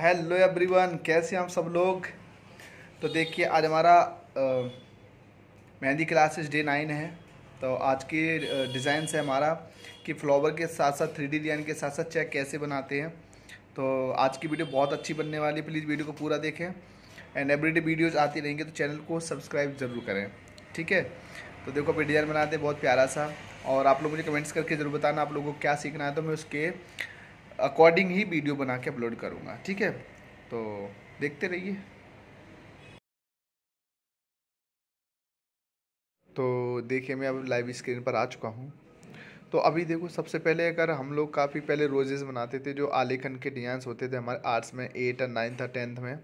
hello everyone कैसे हम सब लोग तो देखिए आज हमारा मेहंदी क्लासेस डे नाइन है तो आज के डिज़ाइन है हमारा कि फ्लावर के साथ साथ थ्री डी डिज़ाइन के साथ साथ चेक कैसे बनाते हैं तो आज की वीडियो बहुत अच्छी बनने वाली है प्लीज़ वीडियो को पूरा देखें एंड एवरीडे वीडियोज़ आती रहेंगे तो चैनल को सब्सक्राइब ज़रूर करें ठीक है तो देखो अभी डिज़ाइन बनाते हैं बहुत प्यारा सा और आप लोग मुझे कमेंट्स करके ज़रूर बताना आप लोगों को क्या सीखना है तो मैं उसके अकॉर्डिंग ही वीडियो बना के अपलोड करूँगा ठीक है तो देखते रहिए तो देखिए मैं अब लाइव स्क्रीन पर आ चुका हूँ तो अभी देखो सबसे पहले अगर हम लोग काफ़ी पहले रोजेज़ बनाते थे जो आलेखन के डिजाइंस होते थे हमारे आर्ट्स में एट और नाइन्थ और टेंथ में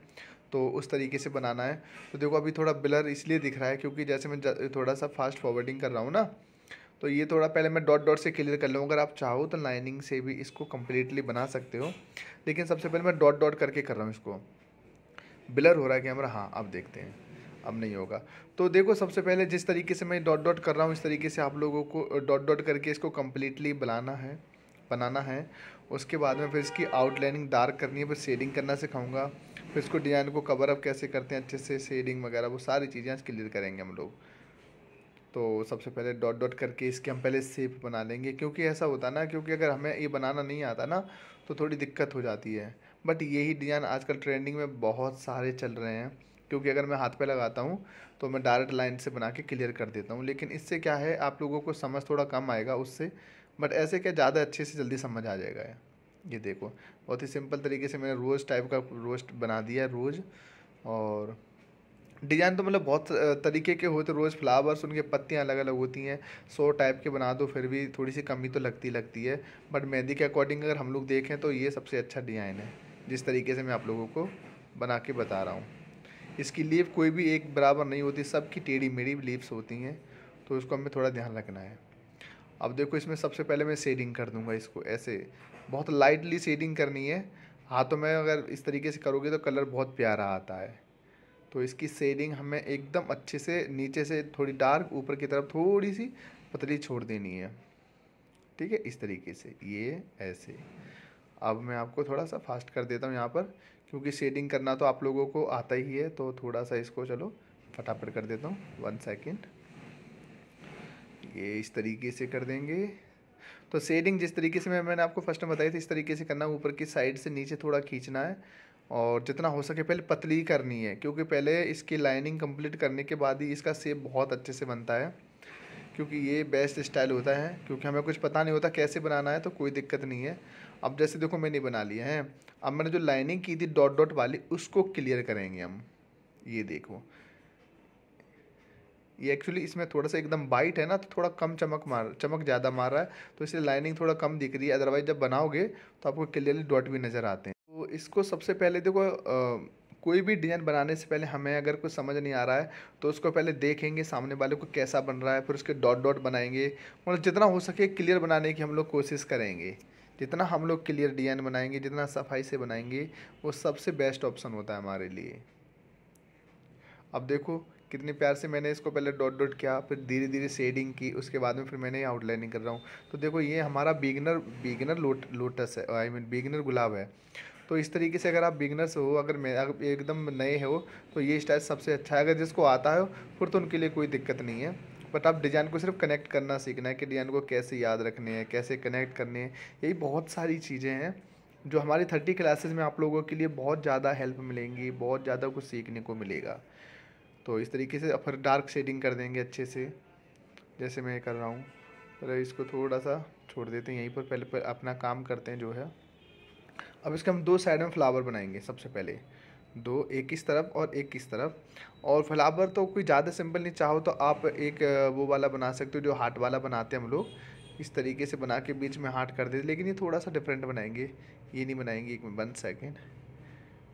तो उस तरीके से बनाना है तो देखो अभी थोड़ा ब्लर इसलिए दिख रहा है क्योंकि जैसे मैं थोड़ा सा फास्ट फॉरवर्डिंग कर रहा हूँ ना तो ये थोड़ा पहले मैं डॉट डॉट से क्लियर कर लूँ अगर आप चाहो तो लाइनिंग से भी इसको कम्प्लीटली बना सकते हो लेकिन सबसे पहले मैं डॉट डॉट करके कर रहा हूँ इसको ब्लर हो रहा है कैमरा हाँ अब देखते हैं अब नहीं होगा तो देखो सबसे पहले जिस तरीके से मैं डॉट डॉट कर रहा हूँ इस तरीके से आप लोगों को डॉट डॉट करके इसको कम्प्लीटली बनाना है बनाना है उसके बाद में फिर इसकी आउटलाइनिंग डार्क करनी है फिर शेडिंग करना सिखाऊंगा फिर इसको डिज़ाइन को कवर अप कैसे करते हैं अच्छे से शेडिंग वगैरह वो सारी चीज़ें क्लियर करेंगे हम लोग तो सबसे पहले डॉट डॉट करके इसके हम पहले सेप बना लेंगे क्योंकि ऐसा होता ना क्योंकि अगर हमें ये बनाना नहीं आता ना तो थोड़ी दिक्कत हो जाती है बट यही डिज़ाइन आजकल ट्रेंडिंग में बहुत सारे चल रहे हैं क्योंकि अगर मैं हाथ पे लगाता हूँ तो मैं डायरेक्ट लाइन से बना के क्लियर कर देता हूँ लेकिन इससे क्या है आप लोगों को समझ थोड़ा कम आएगा उससे बट ऐसे क्या ज़्यादा अच्छे से जल्दी समझ आ जाएगा ये देखो बहुत ही सिंपल तरीके से मैंने रोज़ टाइप का रोस्ट बना दिया है रोज़ और डिज़ाइन तो मतलब बहुत तरीके के होते रोज़ फ्लावर्स उनके पत्तियाँ अलग अलग होती हैं सौ टाइप के बना दो फिर भी थोड़ी सी कमी तो लगती लगती है बट मेहंदी के अकॉर्डिंग अगर हम लोग देखें तो ये सबसे अच्छा डिज़ाइन है जिस तरीके से मैं आप लोगों को बना के बता रहा हूँ इसकी लीव कोई भी एक बराबर नहीं होती सबकी टेढ़ी मेढ़ी लीव्स होती हैं तो इसको हमें थोड़ा ध्यान रखना है अब देखो इसमें सबसे पहले मैं शेडिंग कर दूंगा इसको ऐसे बहुत लाइटली शेडिंग करनी है हाथों में अगर इस तरीके से करोगे तो कलर बहुत प्यारा आता है तो इसकी शेडिंग हमें एकदम अच्छे से नीचे से थोड़ी डार्क ऊपर की तरफ थोड़ी सी पतली छोड़ देनी है ठीक है इस तरीके से ये ऐसे अब मैं आपको थोड़ा सा फास्ट कर देता हूँ यहाँ पर क्योंकि शेडिंग करना तो आप लोगों को आता ही है तो थोड़ा सा इसको चलो फटाफट कर देता हूँ वन सेकेंड ये इस तरीके से कर देंगे तो शेडिंग जिस तरीके से मैं मैंने आपको फर्स्ट में बताई थी इस तरीके से करना ऊपर की साइड से नीचे थोड़ा खींचना है और जितना हो सके पहले पतली करनी है क्योंकि पहले इसकी लाइनिंग कंप्लीट करने के बाद ही इसका सेप बहुत अच्छे से बनता है क्योंकि ये बेस्ट स्टाइल होता है क्योंकि हमें कुछ पता नहीं होता कैसे बनाना है तो कोई दिक्कत नहीं है अब जैसे देखो मैंने बना लिया है अब मैंने जो लाइनिंग की थी डॉट डॉट वाली उसको क्लियर करेंगे हम ये देखो ये एक्चुअली इसमें थोड़ा सा एकदम वाइट है ना तो थोड़ा कम चमक मार चमक ज़्यादा मार रहा है तो इसलिए लाइनिंग थोड़ा कम दिख रही है अदरवाइज जब बनाओगे तो आपको क्लियरली डॉट भी नज़र आते हैं इसको सबसे पहले देखो कोई भी डिज़ाइन बनाने से पहले हमें अगर कुछ समझ नहीं आ रहा है तो उसको पहले देखेंगे सामने वाले को कैसा बन रहा है फिर उसके डॉट डॉट बनाएंगे मतलब जितना हो सके क्लियर बनाने की हम लोग कोशिश करेंगे जितना हम लोग क्लियर डिज़ाइन बनाएंगे जितना सफाई से बनाएंगे वो सबसे बेस्ट ऑप्शन होता है हमारे लिए अब देखो कितने प्यार से मैंने इसको पहले डॉट डॉट किया फिर धीरे धीरे शेडिंग की उसके बाद में फिर मैंने आउटलाइनिंग कर रहा हूँ तो देखो ये हमारा बिगनर बिगनर लोट लोटस है आई मीन बिगनर गुलाब है तो इस तरीके से अगर आप बिगनर्स हो अगर मैं एकदम नए हो तो ये स्टाइल सबसे अच्छा है अगर जिसको आता हो फिर तो उनके लिए कोई दिक्कत नहीं है बट आप डिज़ाइन को सिर्फ कनेक्ट करना सीखना है कि डिज़ाइन को कैसे याद रखने हैं कैसे कनेक्ट करने हैं यही बहुत सारी चीज़ें हैं जो हमारी थर्टी क्लासेस में आप लोगों के लिए बहुत ज़्यादा हेल्प मिलेंगी बहुत ज़्यादा कुछ सीखने को मिलेगा तो इस तरीके से फिर डार्क शेडिंग कर देंगे अच्छे से जैसे मैं कर रहा हूँ पर इसको थोड़ा सा छोड़ देते हैं यहीं पर पहले पर अपना काम करते हैं जो है अब इसके हम दो साइड में फ्लावर बनाएंगे सबसे पहले दो एक इस तरफ और एक इस तरफ और फ्लावर तो कोई ज़्यादा सिंपल नहीं चाहो तो आप एक वो वाला बना सकते हो जो हार्ट वाला बनाते हैं हम लोग इस तरीके से बना के बीच में हार्ट कर देते लेकिन ये थोड़ा सा डिफरेंट बनाएंगे ये नहीं बनाएंगे एक वन सेकेंड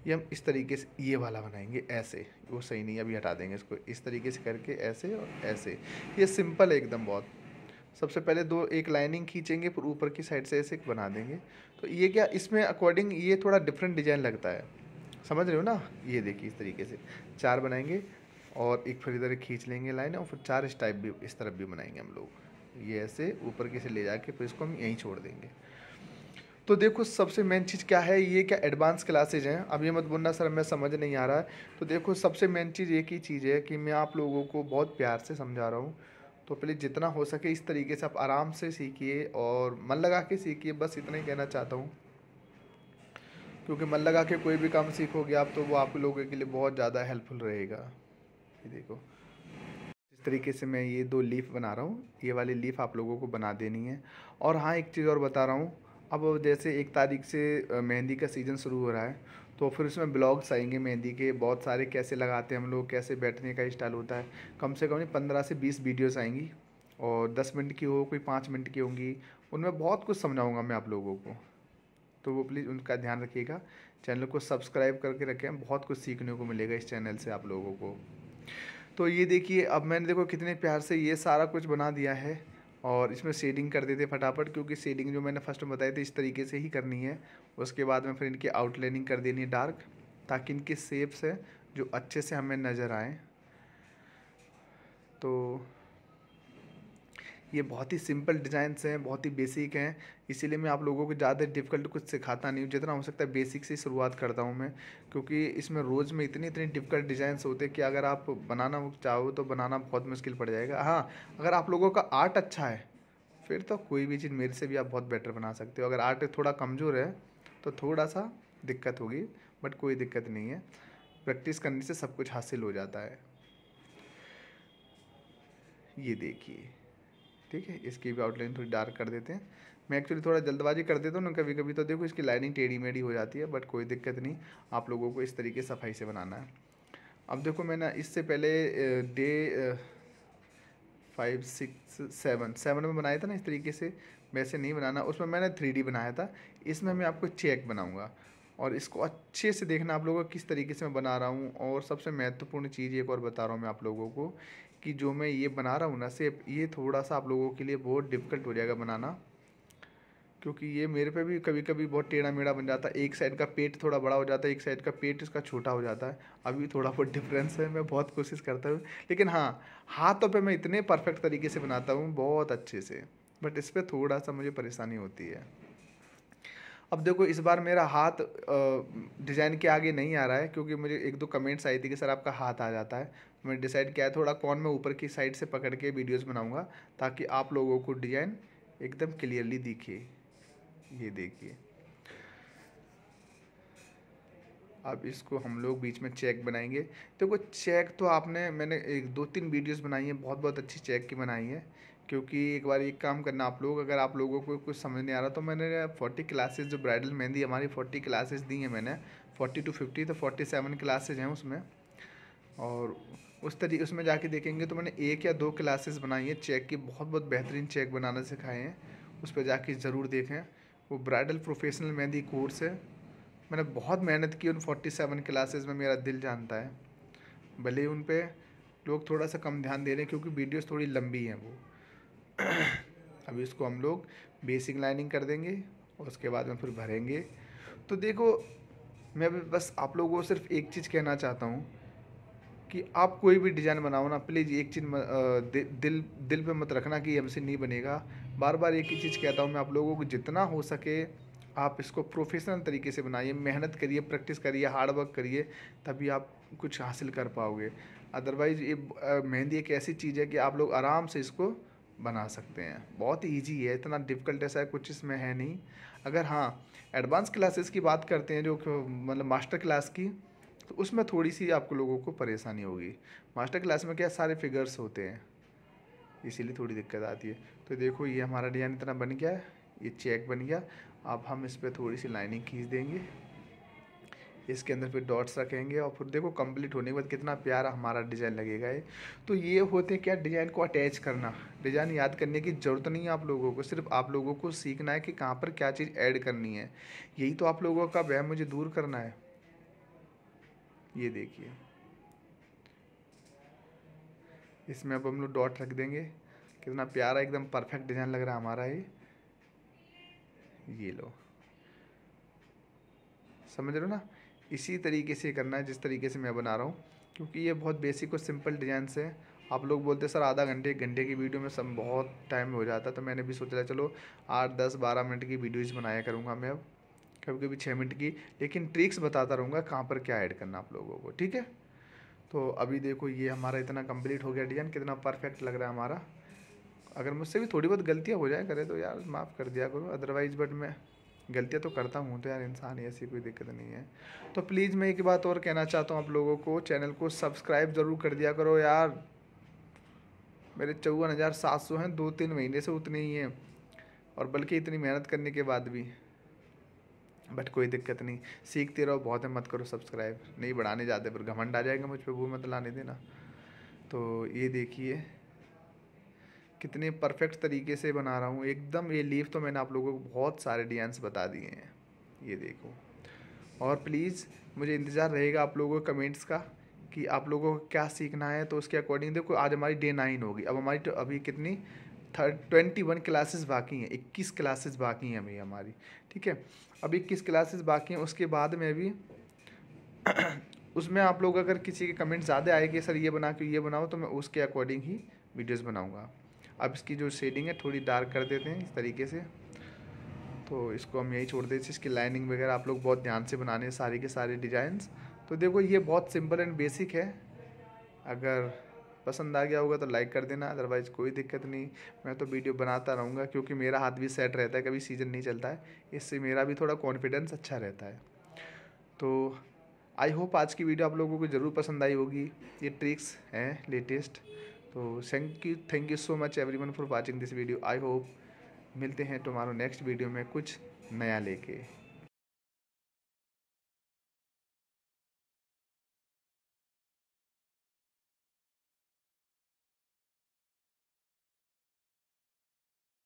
ये हम इस तरीके से ये वाला बनाएंगे ऐसे वो सही नहीं अभी हटा देंगे इसको इस तरीके से करके ऐसे और ऐसे ये सिंपल है एकदम बहुत सबसे पहले दो एक लाइनिंग खींचेंगे फिर ऊपर की साइड से ऐसे बना देंगे तो ये क्या इसमें अकॉर्डिंग ये थोड़ा डिफरेंट डिजाइन लगता है समझ रहे हो ना ये देखिए इस तरीके से चार बनाएंगे और एक फिर इधर खींच लेंगे लाइन और फिर चार इस टाइप भी इस तरफ भी बनाएंगे हम लोग ये ऐसे ऊपर की से ले जाके फिर इसको हम यहीं छोड़ देंगे तो देखो सबसे मेन चीज़ क्या है ये क्या एडवांस क्लासेज हैं अब ये मत बोलना सर मैं समझ नहीं आ रहा है तो देखो सबसे मेन चीज़ एक ही चीज़ है कि मैं आप लोगों को बहुत प्यार से समझा रहा हूँ तो प्लीज़ जितना हो सके इस तरीके से आप आराम से सीखिए और मन लगा के सीखिए बस इतना ही कहना चाहता हूँ क्योंकि मन लगा के कोई भी काम सीखोगे आप तो वो आप लोगों के लिए बहुत ज़्यादा हेल्पफुल रहेगा ये देखो इस तरीके से मैं ये दो लीफ बना रहा हूँ ये वाली लीफ आप लोगों को बना देनी है और हाँ एक चीज़ और बता रहा हूँ अब जैसे एक तारीख से मेहंदी का सीज़न शुरू हो रहा है तो फिर उसमें ब्लॉग्स आएंगे मेहंदी के बहुत सारे कैसे लगाते हैं हम लोग कैसे बैठने का स्टाइल होता है कम से कम पंद्रह से बीस वीडियोज़ आएंगी और दस मिनट की हो कोई पाँच मिनट की होंगी उनमें बहुत कुछ समझाऊँगा मैं आप लोगों को तो वो प्लीज़ उनका ध्यान रखिएगा चैनल को सब्सक्राइब करके रखें बहुत कुछ सीखने को मिलेगा इस चैनल से आप लोगों को तो ये देखिए अब मैंने देखो कितने प्यार से ये सारा कुछ बना दिया है और इसमें शेडिंग कर देते फटाफट क्योंकि शेडिंग जो मैंने फर्स्ट में बताई थी इस तरीके से ही करनी है उसके बाद में फिर इनकी आउटलाइनिंग कर देनी है डार्क ताकि इनके सेप्स हैं जो अच्छे से हमें नज़र आए तो ये बहुत ही सिंपल डिजाइन हैं बहुत ही बेसिक हैं इसीलिए मैं आप लोगों को ज़्यादा डिफिकल्ट कुछ सिखाता नहीं हूँ जितना हो सकता है बेसिक से शुरुआत करता हूँ मैं क्योंकि इसमें रोज़ में इतनी इतनी डिफिकल्ट डिजाइन होते हैं कि अगर आप बनाना चाहो तो बनाना बहुत मुश्किल पड़ जाएगा हाँ अगर आप लोगों का आर्ट अच्छा है फिर तो कोई भी चीज़ मेरे से भी आप बहुत बेटर बना सकते हो अगर आर्ट थोड़ा कमज़ोर है तो थोड़ा सा दिक्कत होगी बट कोई दिक्कत नहीं है प्रैक्टिस करने से सब कुछ हासिल हो जाता है ये देखिए ठीक है इसकी भी आउटलाइन थोड़ी डार्क कर देते हैं मैं एक्चुअली थोड़ा जल्दबाजी कर देता हूँ ना कभी कभी तो देखो इसकी लाइनिंग टेढ़ी मेढ़ी हो जाती है बट कोई दिक्कत नहीं आप लोगों को इस तरीके सफाई से बनाना है अब देखो मैंने इससे पहले D five six seven seven में बनाया था ना इस तरीके से वैसे नहीं बनाना उसमें मैंने थ्री बनाया था इसमें मैं आपको चेक बनाऊँगा और इसको अच्छे से देखना आप लोगों को किस तरीके से मैं बना रहा हूँ और सबसे महत्वपूर्ण चीज़ एक और बता रहा हूँ मैं आप लोगों को कि जो मैं ये बना रहा हूँ ना सेप ये थोड़ा सा आप लोगों के लिए बहुत डिफ़िकल्ट हो जाएगा बनाना क्योंकि ये मेरे पे भी कभी कभी बहुत टेढ़ा मेढ़ा बन जाता है एक साइड का पेट थोड़ा बड़ा हो जाता है एक साइड का पेट इसका छोटा हो जाता है अभी थोड़ा बहुत डिफरेंस है मैं बहुत कोशिश करता हूँ लेकिन हाँ हाथों पे मैं इतने परफेक्ट तरीके से बनाता हूँ बहुत अच्छे से बट इस पर थोड़ा सा मुझे परेशानी होती है अब देखो इस बार मेरा हाथ डिज़ाइन के आगे नहीं आ रहा है क्योंकि मुझे एक दो कमेंट्स आई थी कि सर आपका हाथ आ जाता है मैंने डिसाइड किया है थोड़ा कौन मैं ऊपर की साइड से पकड़ के वीडियोस बनाऊंगा ताकि आप लोगों को डिज़ाइन एकदम क्लियरली दिखे ये देखिए अब इसको हम लोग बीच में चेक बनाएंगे देखो तो चेक तो आपने मैंने एक दो तीन वीडियोस बनाई हैं बहुत बहुत अच्छी चेक की बनाई है क्योंकि एक बार एक काम करना आप लोग अगर आप लोगों को कुछ समझ नहीं आ रहा तो मैंने फोर्टी क्लासेज जो ब्राइडल मेहंदी हमारी फोर्टी क्लासेज़ दी हैं मैंने फोर्टी टू फिफ्टी तो फोर्टी सेवन क्लासेज हैं उसमें और उस तरी उसमें जाके देखेंगे तो मैंने एक या दो क्लासेस बनाई हैं चेक की बहुत बहुत बेहतरीन चेक बनाना सिखाए हैं उस पर जाके ज़रूर देखें वो ब्राइडल प्रोफेशनल मेहंदी कोर्स है मैंने बहुत मेहनत की उन फोर्टी सेवन क्लासेज में मेरा दिल जानता है भले उन पर लोग थोड़ा सा कम ध्यान दे रहे हैं क्योंकि वीडियोज़ थोड़ी लंबी हैं वो अभी इसको हम लोग बेसिक लाइनिंग कर देंगे और उसके बाद में फिर भरेंगे तो देखो मैं अभी बस आप लोगों को सिर्फ एक चीज़ कहना चाहता हूँ कि आप कोई भी डिज़ाइन बनाओ ना प्लीज़ एक चीज़ दिल दिल पे मत रखना कि हमसे नहीं बनेगा बार बार एक ही चीज़ कहता हूँ मैं आप लोगों को जितना हो सके आप इसको प्रोफेशनल तरीके से बनाइए मेहनत करिए प्रैक्टिस करिए हार्ड वर्क करिए तभी आप कुछ हासिल कर पाओगे अदरवाइज़ ये मेहंदी एक ऐसी चीज़ है कि आप लोग आराम से इसको बना सकते हैं बहुत ईजी है इतना डिफ़िकल्ट ऐसा है कुछ इसमें है नहीं अगर हाँ एडवांस क्लासेस की बात करते हैं जो मतलब मास्टर क्लास की तो उसमें थोड़ी सी आपको लोगों को परेशानी होगी मास्टर क्लास में क्या सारे फिगर्स होते हैं इसीलिए थोड़ी दिक्कत आती है तो देखो ये हमारा डिजाइन इतना बन गया ये चेक बन गया अब हम इस पर थोड़ी सी लाइनिंग खींच देंगे इसके अंदर फिर डॉट्स रखेंगे और फिर देखो कंप्लीट होने के बाद कितना प्यारा हमारा डिज़ाइन लगेगा ये तो ये होते क्या डिज़ाइन को अटैच करना डिज़ाइन याद करने की ज़रूरत नहीं है आप लोगों को सिर्फ आप लोगों को सीखना है कि कहाँ पर क्या चीज़ ऐड करनी है यही तो आप लोगों का वह मुझे दूर करना है ये देखिए इसमें अब हम लोग डॉट रख देंगे कितना प्यारा एकदम परफेक्ट डिज़ाइन लग रहा है हमारा ये ये लो समझ रहे हो ना इसी तरीके से करना है जिस तरीके से मैं बना रहा हूँ क्योंकि ये बहुत बेसिक और सिंपल डिजाइन से आप लोग बोलते सर आधा घंटे एक घंटे की वीडियो में सब बहुत टाइम हो जाता तो मैंने भी सोचा चलो आठ दस बारह मिनट की वीडियोज़ बनाया करूँगा मैं अब कभी कभी छः मिनट की लेकिन ट्रिक्स बताता रहूँगा कहाँ पर क्या ऐड करना आप लोगों को ठीक है तो अभी देखो ये हमारा इतना कंप्लीट हो गया डिजाइन कितना परफेक्ट लग रहा है हमारा अगर मुझसे भी थोड़ी बहुत गलतियाँ हो जाए करें तो यार माफ़ कर दिया करो अदरवाइज़ बट मैं गलतियाँ तो करता हूँ तो यार इंसान ही ऐसी कोई दिक्कत नहीं है तो प्लीज़ मैं एक बात और कहना चाहता हूँ आप लोगों को चैनल को सब्सक्राइब ज़रूर कर दिया करो यार मेरे चौवन हज़ार सात सौ हैं दो तीन महीने से उतने ही हैं और बल्कि इतनी मेहनत करने के बाद भी बट कोई दिक्कत नहीं सीखते रहो बहुत हिम्मत करो सब्सक्राइब नहीं बढ़ाने जाते पर घमंड आ जाएगा मुझ पर वो मत लाने देना तो ये देखिए कितने परफेक्ट तरीके से बना रहा हूँ एकदम ये लीफ तो मैंने आप लोगों को बहुत सारे डिज़ाइंस बता दिए हैं ये देखो और प्लीज़ मुझे इंतज़ार रहेगा आप लोगों के कमेंट्स का कि आप लोगों को क्या सीखना है तो उसके अकॉर्डिंग देखो आज हमारी डे नाइन होगी अब हमारी तो अभी कितनी थर्ड ट्वेंटी वन क्लासेस बाकी हैं इक्कीस क्लासेस बाकी हैं अभी हमारी ठीक है अब इक्कीस क्लासेस बाकी हैं उसके बाद में भी उसमें आप लोग अगर किसी के कमेंट ज़्यादा आए कि सर ये बना के ये बनाओ तो मैं उसके अकॉर्डिंग ही वीडियोज़ बनाऊँगा अब इसकी जो शेडिंग है थोड़ी डार्क कर देते हैं इस तरीके से तो इसको हम यही छोड़ देते हैं इसकी लाइनिंग वगैरह आप लोग बहुत ध्यान से बनाने हैं सारे के सारे डिजाइंस तो देखो ये बहुत सिंपल एंड बेसिक है अगर पसंद आ गया होगा तो लाइक कर देना अदरवाइज़ कोई दिक्कत नहीं मैं तो वीडियो बनाता रहूँगा क्योंकि मेरा हाथ भी सेट रहता है कभी सीजन नहीं चलता है इससे मेरा भी थोड़ा कॉन्फिडेंस अच्छा रहता है तो आई होप आज की वीडियो आप लोगों को ज़रूर पसंद आई होगी ये ट्रिक्स हैं लेटेस्ट तो thank you thank you so much everyone for watching this video I hope मिलते हैं टुमारो नेक्स्ट वीडियो में कुछ नया लेके